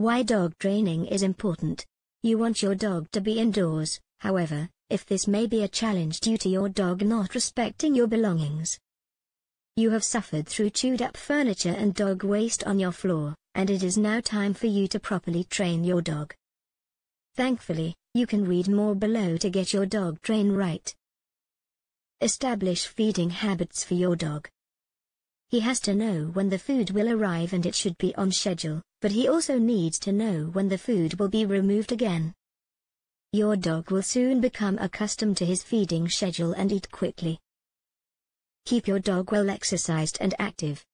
Why dog training is important. You want your dog to be indoors, however, if this may be a challenge due to your dog not respecting your belongings. You have suffered through chewed up furniture and dog waste on your floor, and it is now time for you to properly train your dog. Thankfully, you can read more below to get your dog train right. Establish feeding habits for your dog. He has to know when the food will arrive and it should be on schedule, but he also needs to know when the food will be removed again. Your dog will soon become accustomed to his feeding schedule and eat quickly. Keep your dog well exercised and active.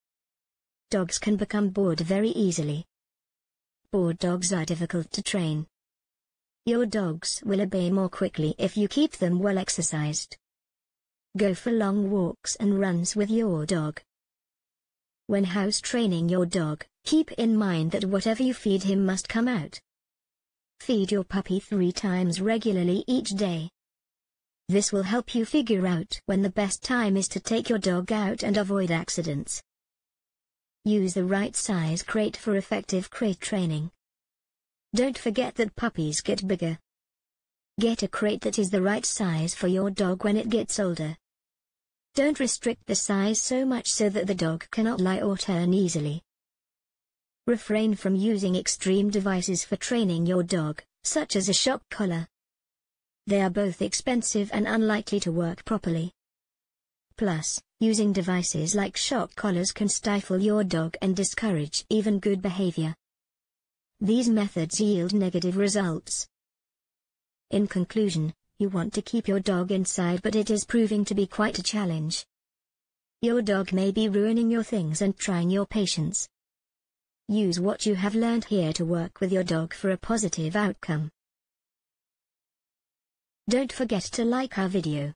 Dogs can become bored very easily. Bored dogs are difficult to train. Your dogs will obey more quickly if you keep them well exercised. Go for long walks and runs with your dog. When house training your dog, keep in mind that whatever you feed him must come out. Feed your puppy three times regularly each day. This will help you figure out when the best time is to take your dog out and avoid accidents. Use the right size crate for effective crate training. Don't forget that puppies get bigger. Get a crate that is the right size for your dog when it gets older. Don't restrict the size so much so that the dog cannot lie or turn easily. Refrain from using extreme devices for training your dog, such as a shock collar. They are both expensive and unlikely to work properly. Plus, using devices like shock collars can stifle your dog and discourage even good behavior. These methods yield negative results. In conclusion, you want to keep your dog inside but it is proving to be quite a challenge. Your dog may be ruining your things and trying your patience. Use what you have learned here to work with your dog for a positive outcome. Don't forget to like our video.